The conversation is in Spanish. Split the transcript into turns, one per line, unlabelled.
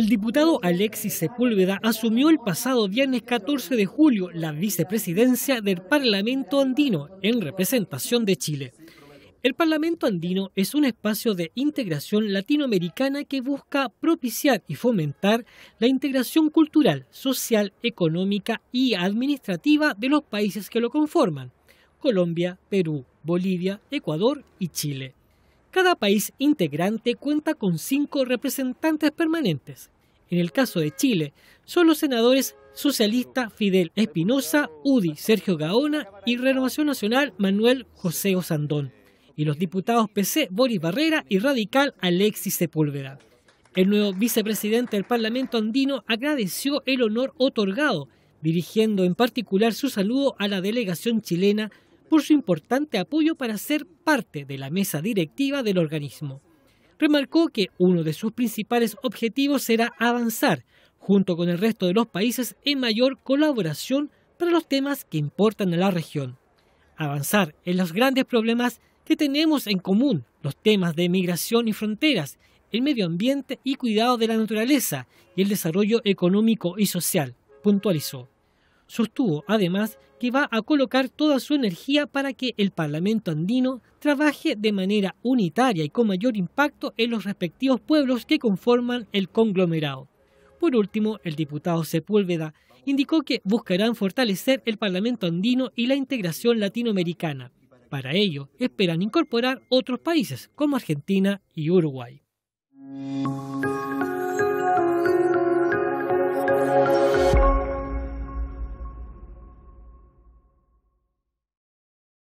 El diputado Alexis Sepúlveda asumió el pasado viernes 14 de julio la vicepresidencia del Parlamento andino en representación de Chile. El Parlamento andino es un espacio de integración latinoamericana que busca propiciar y fomentar la integración cultural, social, económica y administrativa de los países que lo conforman, Colombia, Perú, Bolivia, Ecuador y Chile. Cada país integrante cuenta con cinco representantes permanentes. En el caso de Chile, son los senadores socialista Fidel Espinosa, UDI Sergio Gaona y Renovación Nacional Manuel José Osandón, y los diputados PC Boris Barrera y Radical Alexis Sepúlveda. El nuevo vicepresidente del Parlamento andino agradeció el honor otorgado, dirigiendo en particular su saludo a la delegación chilena por su importante apoyo para ser parte de la mesa directiva del organismo. Remarcó que uno de sus principales objetivos será avanzar, junto con el resto de los países, en mayor colaboración para los temas que importan a la región. Avanzar en los grandes problemas que tenemos en común, los temas de migración y fronteras, el medio ambiente y cuidado de la naturaleza y el desarrollo económico y social, puntualizó. Sostuvo además que va a colocar toda su energía para que el Parlamento andino trabaje de manera unitaria y con mayor impacto en los respectivos pueblos que conforman el conglomerado. Por último, el diputado Sepúlveda indicó que buscarán fortalecer el Parlamento andino y la integración latinoamericana. Para ello, esperan incorporar otros países como Argentina y Uruguay.